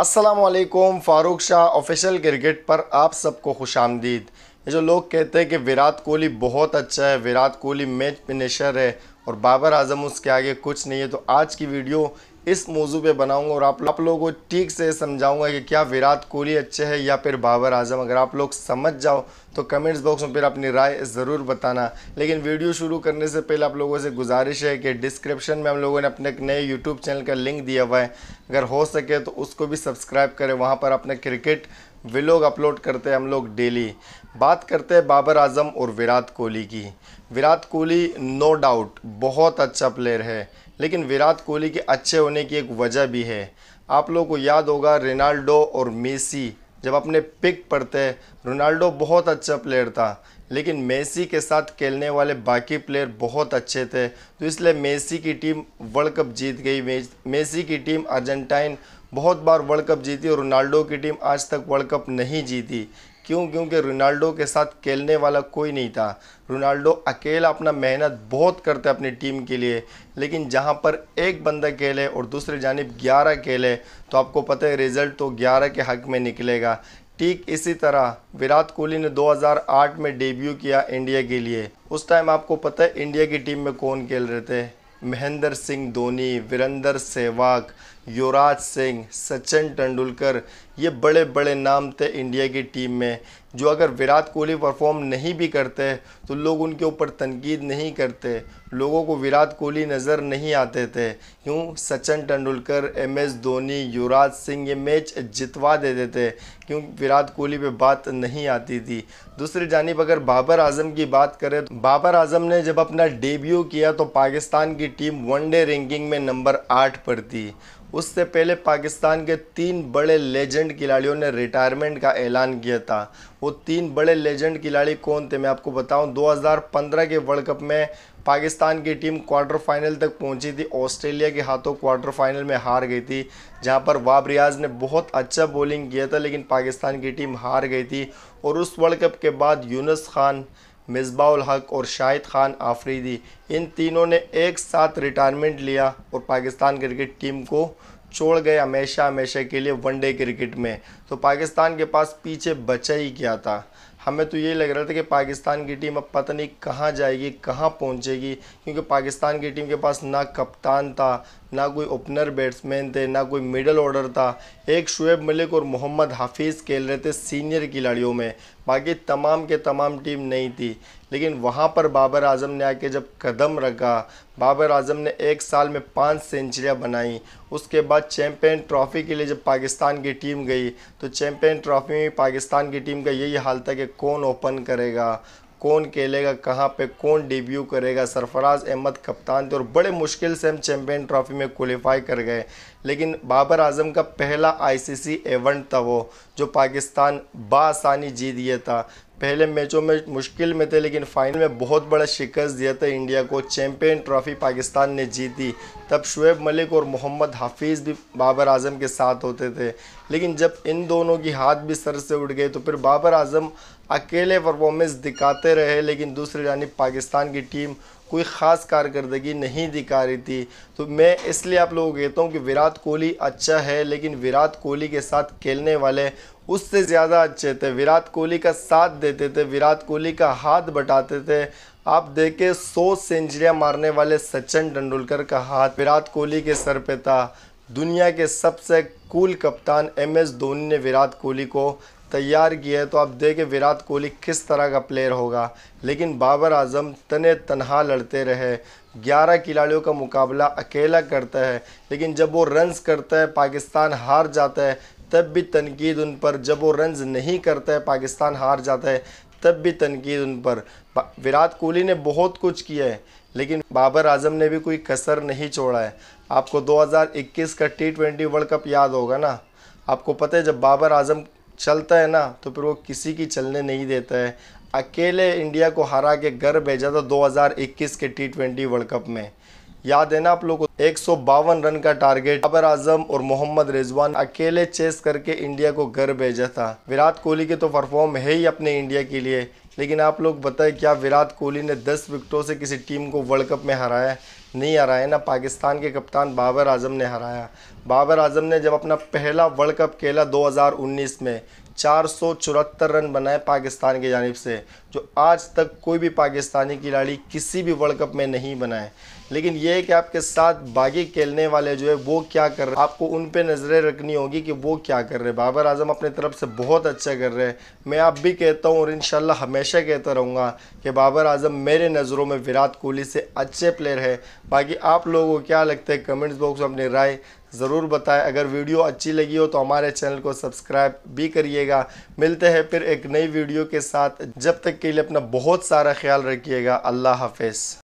असलकुम Farooq Shah official cricket पर आप सबको खुश आमदीद ये जो लोग कहते हैं कि विराट कोहली बहुत अच्छा है विराट कोहली मैच फिनिशर है और बाबर आजम उसके आगे कुछ नहीं है तो आज की वीडियो इस मौजू पे बनाऊंगा और आप आप लोगों को ठीक से समझाऊंगा कि क्या विराट कोहली अच्छे हैं या फिर बाबर आजम अगर आप लोग समझ जाओ तो कमेंट्स बॉक्स में फिर अपनी राय ज़रूर बताना लेकिन वीडियो शुरू करने से पहले आप लोगों से गुजारिश है कि डिस्क्रिप्शन में हम लोगों ने अपने एक नए यूट्यूब चैनल का लिंक दिया हुआ है अगर हो सके तो उसको भी सब्सक्राइब करें वहाँ पर अपने क्रिकेट व्लॉग अपलोड करते हैं हम लोग डेली बात करते हैं बाबर आजम और विराट कोहली की विराट कोहली नो डाउट बहुत अच्छा प्लेयर है लेकिन विराट कोहली के अच्छे होने की एक वजह भी है आप लोगों को याद होगा रेनाल्डो और मेसी जब अपने पिक पड़ते रोनाल्डो बहुत अच्छा प्लेयर था लेकिन मेसी के साथ खेलने वाले बाकी प्लेयर बहुत अच्छे थे तो इसलिए मेसी की टीम वर्ल्ड कप जीत गई मेसी की टीम अर्जेंटाइन बहुत बार वर्ल्ड कप जीती और रोनाल्डो की टीम आज तक वर्ल्ड कप नहीं जीती क्यों क्योंकि रोनाल्डो के साथ खेलने वाला कोई नहीं था रोनाल्डो अकेला अपना मेहनत बहुत करते अपनी टीम के लिए लेकिन जहाँ पर एक बंदा खेले और दूसरे जानब ग्यारह खेले तो आपको पता है रिज़ल्ट तो ग्यारह के हक में निकलेगा ठीक इसी तरह विराट कोहली ने 2008 में डेब्यू किया इंडिया के लिए उस टाइम आपको पता है इंडिया की टीम में कौन खेल रहे थे महेंद्र सिंह धोनी वीरेंद्र सहवाग युवराज सिंह सचिन तेंदुलकर ये बड़े बड़े नाम थे इंडिया की टीम में जो अगर विराट कोहली परफॉर्म नहीं भी करते तो लोग उनके ऊपर तनकीद नहीं करते लोगों को विराट कोहली नज़र नहीं आते थे क्यों सचिन तेंदुलकर एम एस धोनी युवराज सिंह ये मैच जितवा देते थे क्यों विराट कोहली पे बात नहीं आती थी दूसरी जानब अगर बाबर आजम की बात करें तो बाबर आजम ने जब अपना डेब्यू किया तो पाकिस्तान की टीम वनडे रैंकिंग में नंबर आठ पर थी उससे पहले पाकिस्तान के तीन बड़े लेजेंड खिलाड़ियों ने रिटायरमेंट का ऐलान किया था वो तीन बड़े लेजेंड खिलाड़ी कौन थे मैं आपको बताऊं 2015 के वर्ल्ड कप में पाकिस्तान की टीम क्वार्टर फाइनल तक पहुंची थी ऑस्ट्रेलिया के हाथों क्वार्टर फाइनल में हार गई थी जहां पर वाब रियाज ने बहुत अच्छा बॉलिंग किया था लेकिन पाकिस्तान की टीम हार गई थी और उस वर्ल्ड कप के बाद यूनस खान मिसबाउल हक और शाहिद खान आफरीदी इन तीनों ने एक साथ रिटायरमेंट लिया और पाकिस्तान क्रिकेट टीम को छोड़ गए हमेशा हमेशा के लिए वनडे क्रिकेट में तो पाकिस्तान के पास पीछे बचा ही क्या था हमें तो ये लग रहा था कि पाकिस्तान की टीम अब पता नहीं कहाँ जाएगी कहाँ पहुँचेगी क्योंकि पाकिस्तान की टीम के पास ना कप्तान था ना कोई ओपनर बैट्समैन थे ना कोई मिडल ऑर्डर था एक शुएब मलिक और मोहम्मद हाफिज़ खेल रहे थे सीनियर खिलाड़ियों में बाकी तमाम के तमाम टीम नहीं थी लेकिन वहाँ पर बाबर आजम ने आके जब कदम रखा बाबर आजम ने एक साल में पाँच सेंचुरियाँ बनाई उसके बाद चैम्पियन ट्रॉफ़ी के लिए जब पाकिस्तान की टीम गई तो चैम्पियन ट्रॉफ़ी में पाकिस्तान की टीम का यही हाल था कि कौन ओपन करेगा कौन खेलेगा कहाँ पे कौन डेब्यू करेगा सरफराज अहमद कप्तान थे और बड़े मुश्किल से हम चैम्पियन ट्रॉफी में क्वालिफाई कर गए लेकिन बाबर आजम का पहला आईसीसी इवेंट था वो जो पाकिस्तान बासानी जीत गया था पहले मैचों में मुश्किल में थे लेकिन फाइनल में बहुत बड़ा शिकस्त दिया था इंडिया को चैंपियन ट्रॉफी पाकिस्तान ने जीती तब शुएब मलिक और मोहम्मद हाफिज़ भी बाबर आजम के साथ होते थे लेकिन जब इन दोनों की हाथ भी सर से उठ गए तो फिर बाबर आजम अकेले परफॉर्मेंस दिखाते रहे लेकिन दूसरी जानब पाकिस्तान की टीम कोई ख़ास कारकर्दगी नहीं दिखा रही थी तो मैं इसलिए आप लोगों को कहता हूँ कि विराट कोहली अच्छा है लेकिन विराट कोहली के साथ खेलने वाले उससे ज़्यादा अच्छे थे विराट कोहली का साथ देते थे विराट कोहली का हाथ बटाते थे आप देखें सौ सेंचुरियाँ मारने वाले सचिन तेंडुलकर का हाथ विराट कोहली के सर पर था दुनिया के सबसे कूल कप्तान एम एस धोनी ने विराट कोहली को तैयार की है तो आप देखें विराट कोहली किस तरह का प्लेयर होगा लेकिन बाबर आजम तने तनहा लड़ते रहे ग्यारह खिलाड़ियों का मुकाबला अकेला करता है लेकिन जब वो रन्स करता है पाकिस्तान हार जाता है तब भी तनकीद उन पर जब वो रन्स नहीं करता है पाकिस्तान हार जाता है तब भी तनकीद उन पर विराट कोहली ने बहुत कुछ किया है लेकिन बाबर आजम ने भी कोई कसर नहीं छोड़ा है आपको 2021 का टी ट्वेंटी वर्ल्ड कप याद होगा ना आपको पता है जब बाबर आजम चलता है ना तो फिर वो किसी की चलने नहीं देता है अकेले इंडिया को हरा के घर भेजा था 2021 के टी ट्वेंटी वर्ल्ड कप में याद है ना आप लोगों को एक रन का टारगेट अबर आजम और मोहम्मद रिजवान अकेले चेस करके इंडिया को घर भेजा था विराट कोहली के तो परफॉर्म है ही अपने इंडिया के लिए लेकिन आप लोग बताए क्या विराट कोहली ने 10 विकेटों से किसी टीम को वर्ल्ड कप में हराया नहीं हराए ना पाकिस्तान के कप्तान बाबर आजम ने हराया बाबर आजम ने जब अपना पहला वर्ल्ड कप खेला 2019 में चार रन बनाए पाकिस्तान की जानब से जो आज तक कोई भी पाकिस्तानी खिलाड़ी किसी भी वर्ल्ड कप में नहीं बनाए लेकिन ये है कि आपके साथ बागी खेलने वाले जो है वो क्या कर रहे हैं आपको उन पे नज़रें रखनी होगी कि वो क्या कर रहे हैं बाबर आजम अपने तरफ से बहुत अच्छा कर रहे हैं मैं आप भी कहता हूँ और इन हमेशा कहता रहूँगा कि बाबर आजम मेरे नज़रों में विराट कोहली से अच्छे प्लेयर है बाकी आप लोगों को क्या लगता है कमेंट्स बॉक्स में अपनी राय ज़रूर बताएं अगर वीडियो अच्छी लगी हो तो हमारे चैनल को सब्सक्राइब भी करिएगा मिलते हैं फिर एक नई वीडियो के साथ जब तक के लिए अपना बहुत सारा ख्याल रखिएगा अल्लाह हाफिज़